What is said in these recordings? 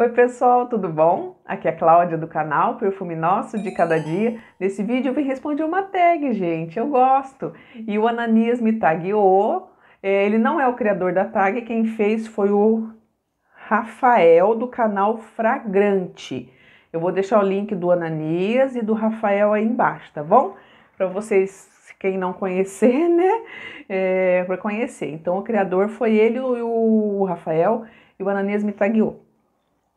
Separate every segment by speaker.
Speaker 1: Oi pessoal, tudo bom? Aqui é a Cláudia do canal Perfume Nosso de Cada Dia. Nesse vídeo eu vim responder uma tag, gente, eu gosto. E o Ananias me tagueou, é, ele não é o criador da tag, quem fez foi o Rafael do canal Fragrante. Eu vou deixar o link do Ananias e do Rafael aí embaixo, tá bom? Para vocês quem não conhecer, né? É, para conhecer. Então o criador foi ele e o Rafael e o Ananias me tagueou.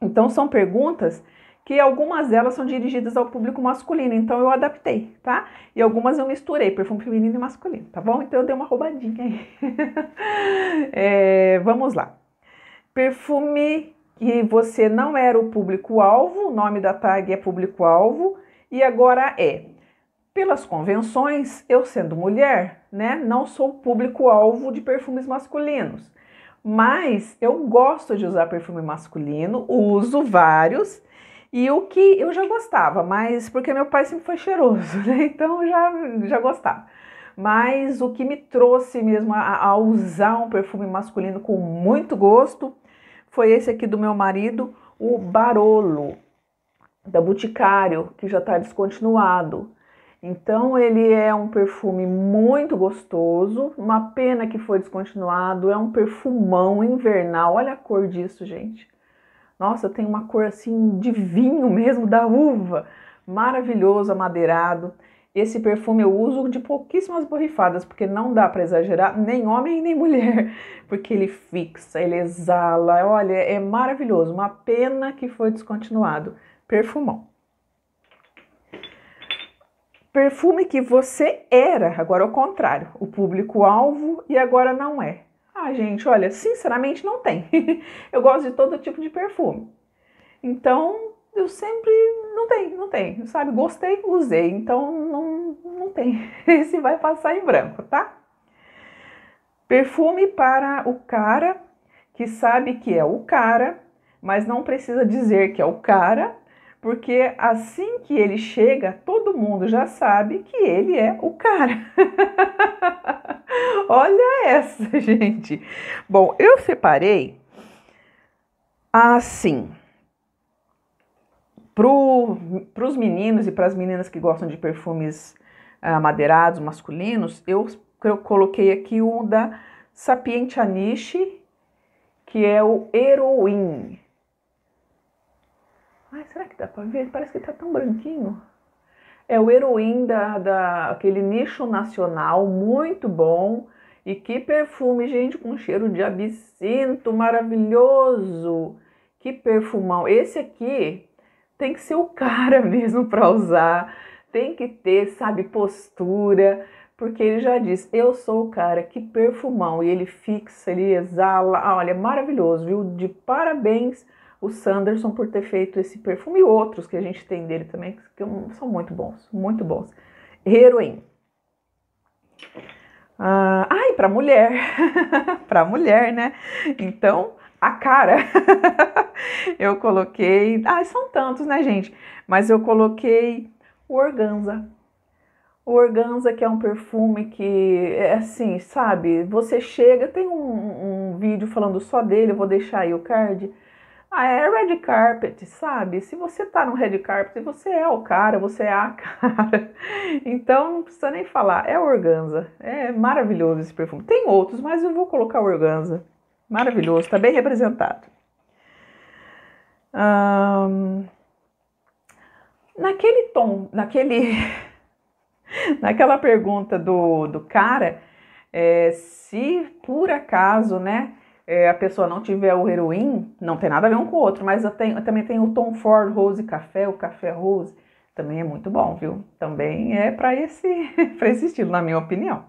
Speaker 1: Então são perguntas que algumas delas são dirigidas ao público masculino, então eu adaptei, tá? E algumas eu misturei, perfume feminino e masculino, tá bom? Então eu dei uma roubadinha aí. é, vamos lá. Perfume que você não era o público-alvo, o nome da tag é público-alvo, e agora é. Pelas convenções, eu sendo mulher, né, não sou público-alvo de perfumes masculinos mas eu gosto de usar perfume masculino, uso vários. E o que eu já gostava, mas porque meu pai sempre foi cheiroso, né? Então já, já gostava. Mas o que me trouxe mesmo a, a usar um perfume masculino com muito gosto foi esse aqui do meu marido, o Barolo, da Boticário, que já está descontinuado. Então ele é um perfume muito gostoso, uma pena que foi descontinuado, é um perfumão invernal. Olha a cor disso, gente. Nossa, tem uma cor assim de vinho mesmo da uva. Maravilhoso, amadeirado. Esse perfume eu uso de pouquíssimas borrifadas, porque não dá para exagerar, nem homem nem mulher, porque ele fixa, ele exala. Olha, é maravilhoso. Uma pena que foi descontinuado. Perfumão. Perfume que você era, agora ao contrário, o público-alvo e agora não é. Ah, gente, olha, sinceramente não tem. eu gosto de todo tipo de perfume. Então, eu sempre não tem, não tem, sabe? Gostei, usei, então não, não tem. Esse vai passar em branco, tá? Perfume para o cara que sabe que é o cara, mas não precisa dizer que é o cara porque assim que ele chega, todo mundo já sabe que ele é o cara. Olha essa, gente. Bom, eu separei assim. Para os meninos e para as meninas que gostam de perfumes amadeirados, ah, masculinos, eu, eu coloquei aqui um da Sapiente Aniche, que é o Heroin. Mas será que dá para ver? Parece que está tão branquinho. É o heroim da, da aquele nicho nacional muito bom. E que perfume, gente, com cheiro de absinto maravilhoso. Que perfumão. Esse aqui tem que ser o cara mesmo para usar. Tem que ter, sabe, postura, porque ele já diz: "Eu sou o cara, que perfumão". E ele fixa, ele exala. Ah, olha, maravilhoso, viu? De parabéns o Sanderson por ter feito esse perfume e outros que a gente tem dele também, que são muito bons, muito bons. Heroin. Ah, ai, para mulher, para mulher, né? Então, a cara, eu coloquei. Ai, são tantos, né, gente? Mas eu coloquei o Organza. O Organza, que é um perfume que é assim, sabe? Você chega, tem um, um vídeo falando só dele, eu vou deixar aí o card ah, é red carpet, sabe? Se você tá no red carpet, você é o cara, você é a cara. Então não precisa nem falar, é organza. É maravilhoso esse perfume. Tem outros, mas eu vou colocar organza. Maravilhoso, tá bem representado. Um, naquele tom, naquele, naquela pergunta do, do cara, é, se por acaso, né? é, a pessoa não tiver o heroin, não tem nada a ver um com o outro. Mas eu, tenho, eu também tenho o Tom Ford Rose Café, o Café Rose. Também é muito bom, viu? Também é para esse, esse estilo, na minha opinião.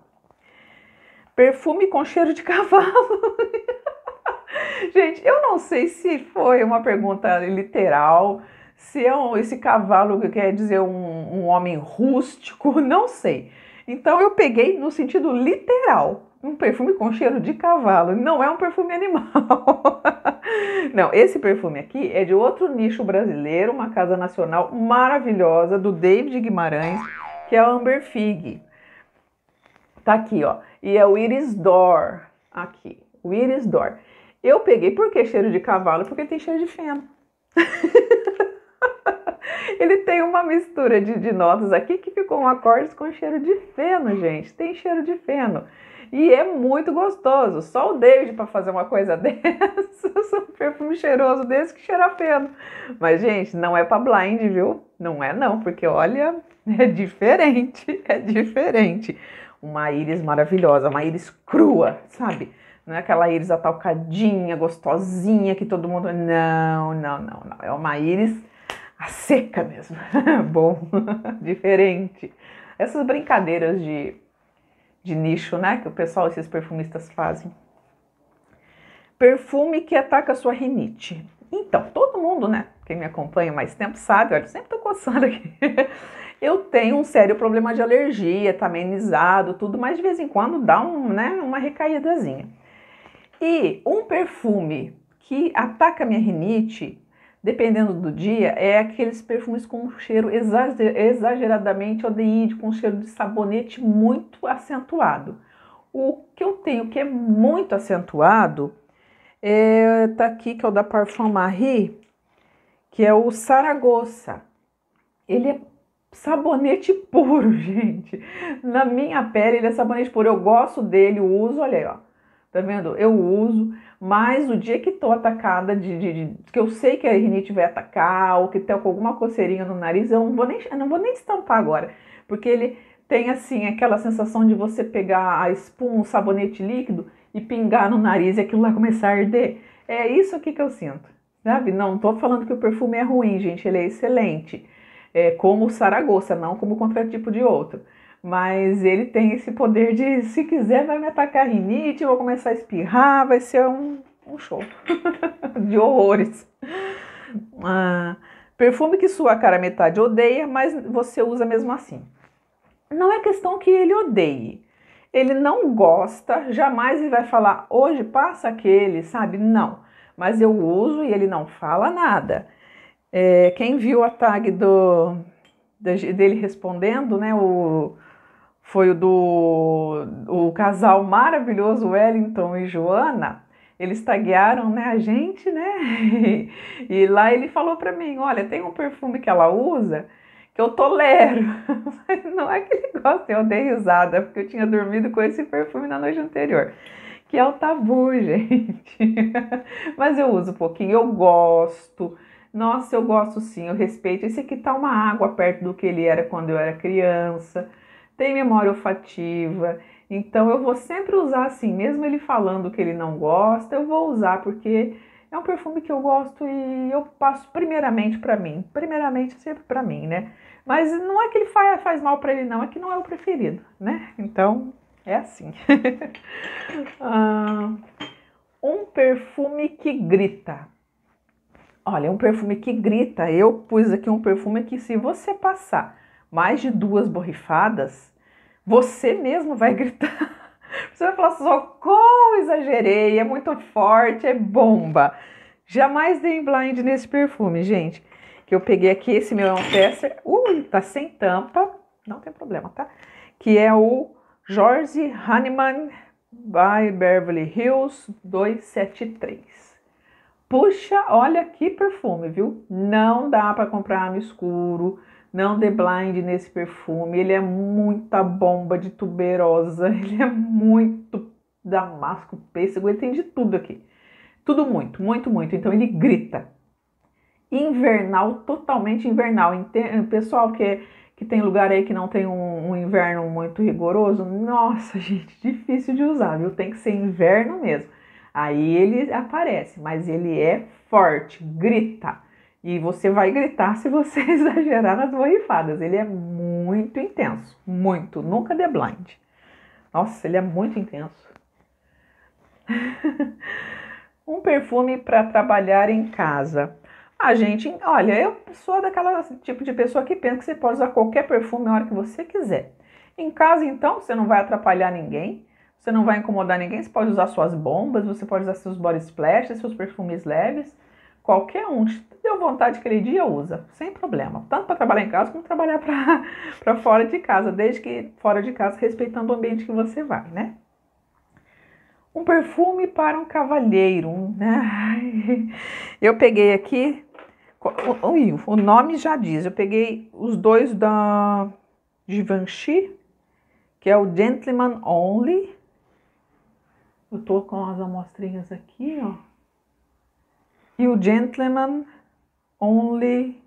Speaker 1: Perfume com cheiro de cavalo. Gente, eu não sei se foi uma pergunta literal, se é um, esse cavalo que quer dizer um, um homem rústico, não sei. Então eu peguei no sentido literal, um perfume com cheiro de cavalo, não é um perfume animal. não, esse perfume aqui é de outro nicho brasileiro, uma casa nacional maravilhosa do David Guimarães, que é a Amber Fig. Tá aqui, ó. E é o Iris Dor, aqui. O Iris Dor. Eu peguei porque cheiro de cavalo, porque tem cheiro de feno. Ele tem uma mistura de, de notas aqui que ficou um acorde com cheiro de feno, gente. Tem cheiro de feno. E é muito gostoso. Só o David para fazer uma coisa dessa, um perfume cheiroso desse que cheira a feno Mas, gente, não é para blind, viu? Não é não, porque olha, é diferente, é diferente. Uma íris maravilhosa, uma íris crua, sabe? Não é aquela íris atalcadinha, gostosinha que todo mundo. Não, não, não, não. É uma íris a seca mesmo. Bom, diferente. Essas brincadeiras de de nicho, né? Que o pessoal, esses perfumistas fazem. Perfume que ataca a sua rinite. Então, todo mundo, né? Quem me acompanha mais tempo sabe, olha, sempre tô coçando aqui. Eu tenho um sério problema de alergia, tá amenizado, tudo, mas de vez em quando dá um, né, uma recaídazinha. E um perfume que ataca a minha rinite dependendo do dia, é aqueles perfumes com um cheiro exageradamente odeíde, com um cheiro de sabonete muito acentuado. O que eu tenho que é muito acentuado é, tá aqui, que é o da Parfum Marie, que é o Saragossa. Ele é sabonete puro, gente. Na minha pele ele é sabonete puro. Eu gosto dele, uso, olha aí, ó. Tá vendo? Eu uso. Mas o dia que estou atacada de, de, de, que eu sei que a rinite vai atacar ou que estou tá com alguma coceirinha no nariz, eu não vou nem não vou nem estampar agora, porque ele tem assim aquela sensação de você pegar a espuma, um sabonete líquido e pingar no nariz e aquilo lá começar a arder. É isso aqui que eu sinto, sabe? Não estou falando que o perfume é ruim, gente, ele é excelente. É como o Saragossa, não como o contratipo de outro. Mas ele tem esse poder de, se quiser, vai me atacar rinite, vou começar a espirrar, vai ser um, um show de horrores. Ah, perfume que sua cara metade odeia, mas você usa mesmo assim. Não é questão que ele odeie. Ele não gosta, jamais ele vai falar, hoje passa aquele, sabe? Não. Mas eu uso e ele não fala nada. É, quem viu a tag do, dele respondendo, né? O, foi o do o casal maravilhoso Wellington e Joana. Eles taguearam né, a gente, né? E, lá ele falou para mim: Olha, tem um perfume que ela usa que eu tolero, não é que ele gosta, eu dei risada, porque eu tinha dormido com esse perfume na noite anterior, que é o tabu, gente. mas eu uso um pouquinho, eu gosto. Nossa, eu gosto sim, eu respeito. Esse aqui tá uma água perto do que ele era quando eu era criança tem memória olfativa. Então eu vou sempre usar assim, mesmo ele falando que ele não gosta, eu vou usar porque é um perfume que eu gosto e eu passo primeiramente para mim, primeiramente sempre para mim, né? Mas não é que ele faz, faz mal para ele não, é que não é o preferido, né? Então é assim. Ah, um perfume que grita. Olha, um perfume que grita. Eu pus aqui um perfume que se você passar mais de duas borrifadas, você mesmo vai gritar. Você vai falar, socorro, exagerei, é muito forte, é bomba. Jamais dei blind nesse perfume, gente. Que eu peguei aqui, esse meu é um tester. Ui, tá sem tampa, não tem problema, tá? Que é o George Hanneman by Beverly Hills 273. Puxa, olha que perfume, viu? Não dá para comprar no escuro não dê blind nesse perfume, ele é muita bomba de tuberosa, ele é muito damasco, pêssego, ele tem de tudo aqui. Tudo muito, muito, muito. Então ele grita. Invernal, totalmente invernal. Pessoal que, é, que tem lugar aí que não tem um, um inverno muito rigoroso, nossa, gente, difícil de usar, viu? Tem que ser inverno mesmo. Aí ele aparece, mas ele é forte, grita. E você vai gritar se você exagerar nas borrifadas. Ele é muito intenso, muito. Nunca dê blind. Nossa, ele é muito intenso. um perfume para trabalhar em casa. A gente, olha, eu sou daquela assim, tipo de pessoa que pensa que você pode usar qualquer perfume na hora que você quiser. Em casa, então, você não vai atrapalhar ninguém, você não vai incomodar ninguém, você pode usar suas bombas, você pode usar seus body splashes, seus perfumes leves Qualquer um, deu vontade aquele dia, usa, sem problema. Tanto para trabalhar em casa como trabalhar para fora de casa, desde que fora de casa, respeitando o ambiente que você vai, né? Um perfume para um cavalheiro, né? Eu peguei aqui, o, o nome já diz, eu peguei os dois da Givenchy, que é o Gentleman Only. Eu tô com as amostrinhas aqui, ó e o gentleman only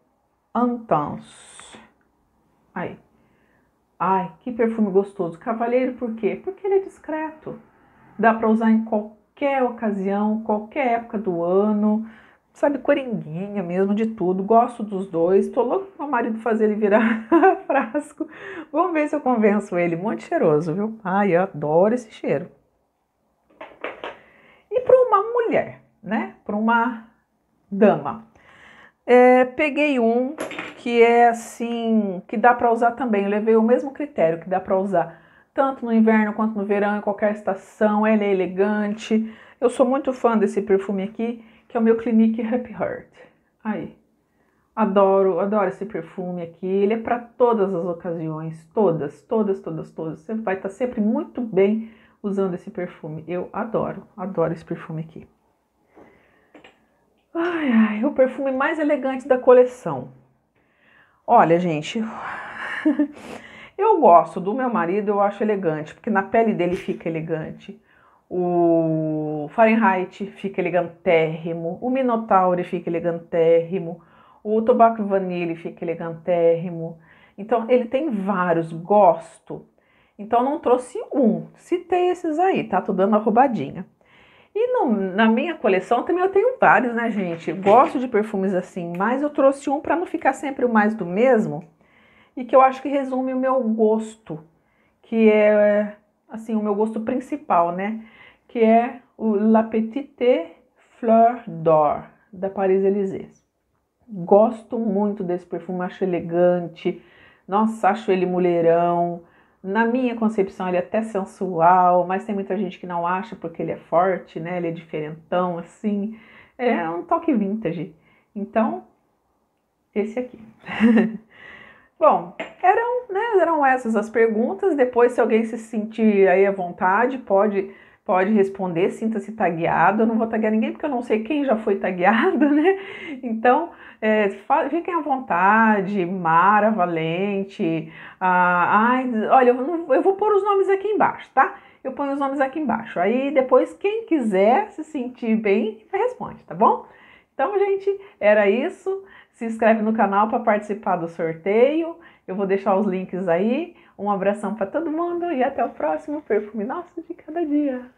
Speaker 1: entends. Aí. Ai, que perfume gostoso. Cavalheiro por quê? Porque ele é discreto. Dá para usar em qualquer ocasião, qualquer época do ano. Sabe, coringuinha mesmo, de tudo. Gosto dos dois. Tô louco pro meu marido fazer ele virar frasco. Vamos ver se eu convenço ele. Muito cheiroso, viu? Ai, eu adoro esse cheiro. E para uma mulher, né? Para uma dama. É, peguei um que é assim, que dá para usar também. Eu levei o mesmo critério que dá para usar tanto no inverno quanto no verão, em qualquer estação. Ele é elegante. Eu sou muito fã desse perfume aqui, que é o meu Clinique Happy Heart. Aí, adoro, adoro esse perfume aqui. Ele é para todas as ocasiões, todas, todas, todas, todas. Você vai estar tá sempre muito bem usando esse perfume. Eu adoro, adoro esse perfume aqui. Ai, ai, o perfume mais elegante da coleção. Olha, gente, eu gosto do meu marido, eu acho elegante, porque na pele dele fica elegante. O Fahrenheit fica elegantérrimo, o Minotauri fica elegantérrimo, o Tobacco Vanille fica elegantérrimo. Então, ele tem vários, gosto. Então, não trouxe um, citei esses aí, tá? Tô dando uma roubadinha. E no, na minha coleção também eu tenho vários, né, gente? Gosto de perfumes assim, mas eu trouxe um para não ficar sempre o mais do mesmo e que eu acho que resume o meu gosto, que é assim, o meu gosto principal, né? Que é o La Petite Fleur d'Or da Paris Élysées. Gosto muito desse perfume, acho elegante. Nossa, acho ele mulherão na minha concepção, ele é até sensual, mas tem muita gente que não acha porque ele é forte, né? Ele é diferentão, assim. É um toque vintage. Então, esse aqui. Bom, eram, né, eram essas as perguntas. Depois, se alguém se sentir aí à vontade, pode pode responder, sinta-se tagueado. Eu não vou taguear ninguém porque eu não sei quem já foi tagueado, né? Então, é, fiquem à vontade, Mara Valente. Ah, ai, olha, eu, não, eu vou pôr os nomes aqui embaixo, tá? Eu ponho os nomes aqui embaixo. Aí depois, quem quiser se sentir bem, responde, tá bom? Então, gente, era isso. Se inscreve no canal para participar do sorteio. Eu vou deixar os links aí. Um abração para todo mundo e até o próximo Perfume Nosso de Cada Dia.